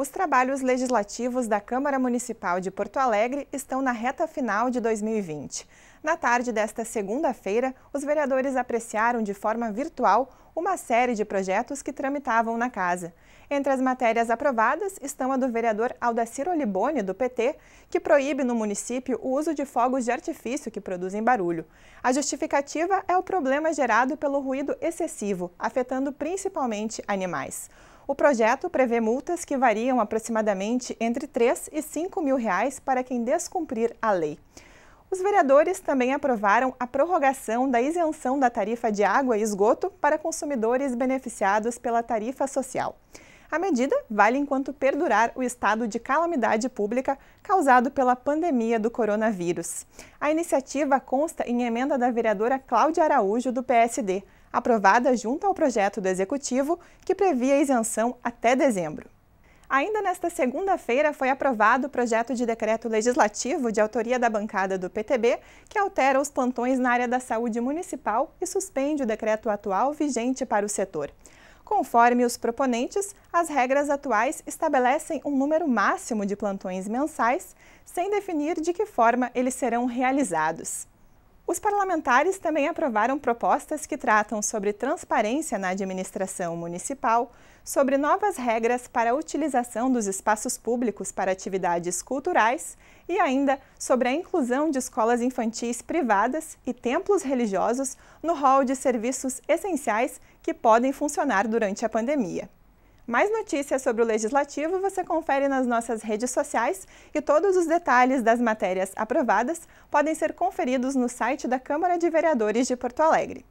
Os trabalhos legislativos da Câmara Municipal de Porto Alegre estão na reta final de 2020. Na tarde desta segunda-feira, os vereadores apreciaram de forma virtual uma série de projetos que tramitavam na casa. Entre as matérias aprovadas estão a do vereador Aldacir Olibone, do PT, que proíbe no município o uso de fogos de artifício que produzem barulho. A justificativa é o problema gerado pelo ruído excessivo, afetando principalmente animais. O projeto prevê multas que variam aproximadamente entre 3 e 5 mil reais para quem descumprir a lei. Os vereadores também aprovaram a prorrogação da isenção da tarifa de água e esgoto para consumidores beneficiados pela tarifa social. A medida vale enquanto perdurar o estado de calamidade pública causado pela pandemia do coronavírus. A iniciativa consta em emenda da vereadora Cláudia Araújo, do PSD aprovada junto ao projeto do Executivo, que previa isenção até dezembro. Ainda nesta segunda-feira foi aprovado o projeto de decreto legislativo de autoria da bancada do PTB, que altera os plantões na área da saúde municipal e suspende o decreto atual vigente para o setor. Conforme os proponentes, as regras atuais estabelecem um número máximo de plantões mensais, sem definir de que forma eles serão realizados. Os parlamentares também aprovaram propostas que tratam sobre transparência na administração municipal, sobre novas regras para a utilização dos espaços públicos para atividades culturais e ainda sobre a inclusão de escolas infantis privadas e templos religiosos no rol de serviços essenciais que podem funcionar durante a pandemia. Mais notícias sobre o Legislativo você confere nas nossas redes sociais e todos os detalhes das matérias aprovadas podem ser conferidos no site da Câmara de Vereadores de Porto Alegre.